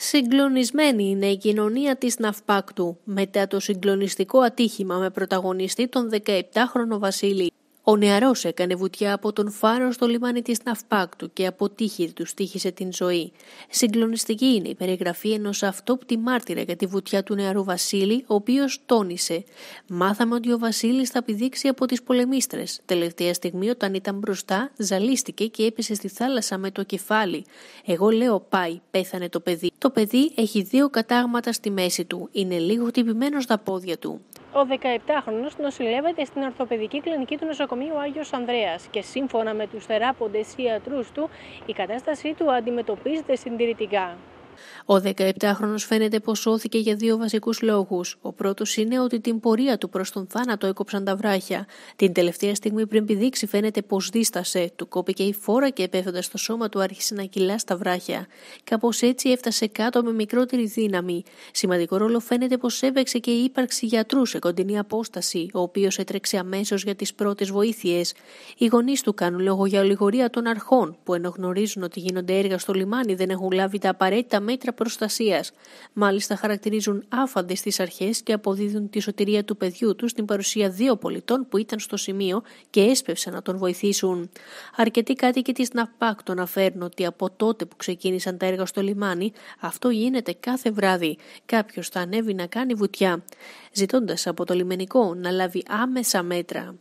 Συγκλονισμένη είναι η κοινωνία της Ναυπάκτου μετά το συγκλονιστικό ατύχημα με πρωταγωνιστή τον 17χρονο Βασίλη. Ο νεαρός έκανε βουτιά από τον φάρο στο λιμάνι της Ναυπάκτου και από τύχη τους στήχησε την ζωή. Συγκλονιστική είναι η περιγραφή ενός αυτόπτη μάρτυρα για τη βουτιά του νεαρού Βασίλη, ο οποίος τόνισε. Μάθαμε ότι ο Βασίλης θα πηδήξει από τις πολεμίστρες. Τελευταία στιγμή όταν ήταν μπροστά, ζαλίστηκε και έπεσε στη θάλασσα με το κεφάλι. Εγώ λέω πάει, πέθανε το παιδί. Το παιδί έχει δύο κατάγματα στη μέση του. Είναι λίγο χτυπημένος στα πόδια του. Ο 17χρονο νοσηλεύεται στην ορθοπαιδική κλινική του νοσοκομείου Άγιος Ανδρέας και σύμφωνα με τους θεράποντες ιατρούς του, η κατάστασή του αντιμετωπίζεται συντηρητικά. Ο 17χρονος φαίνεται πως σώθηκε για δύο βασικούς λόγους. Ο πρώτος είναι ότι την πορεία του προς τον θάνατο έκοψαν τα βράχια. Την τελευταία στιγμή πριν πηδήξει φαίνεται πως δίστασε. Του κόπηκε η φόρα και επέφτοντας στο σώμα του άρχισε να κυλά στα βράχια. Κάπως έτσι έφτασε κάτω με μικρότερη δύναμη. Σημαντικό ρόλο φαίνεται πως έπαιξε και η ύπαρξη γιατρούς σε κοντινή απόσταση, ο οποίος έτρεξε αμέσως για τις πρώτες βοήθειες. Οι γονείς του κάνουν λόγο για ολιγορία των αρχών, που ενώ γνωρίζουν ότι γίνονται έργα στο λιμάνι δεν έχουν λάβει τα απαραίτητα μέτρα προστασίας. Μάλιστα χαρακτηρίζουν άφαντες τις αρχές και αποδίδουν τη σωτηρία του παιδιού τους στην παρουσία δύο πολιτών που ήταν στο σημείο και έσπευσαν να τον βοηθήσουν. Αρκετοί κάτοικοι της ΝΑΠΑΚ τον αναφέρουν ότι από τότε που ξεκίνησαν τα έργα στο λιμάνι αυτό γίνεται κάθε βράδυ. Κάποιος θα ανέβει να κάνει βουτιά, ζητώντας από το λιμενικό να λάβει άμεσα μέτρα.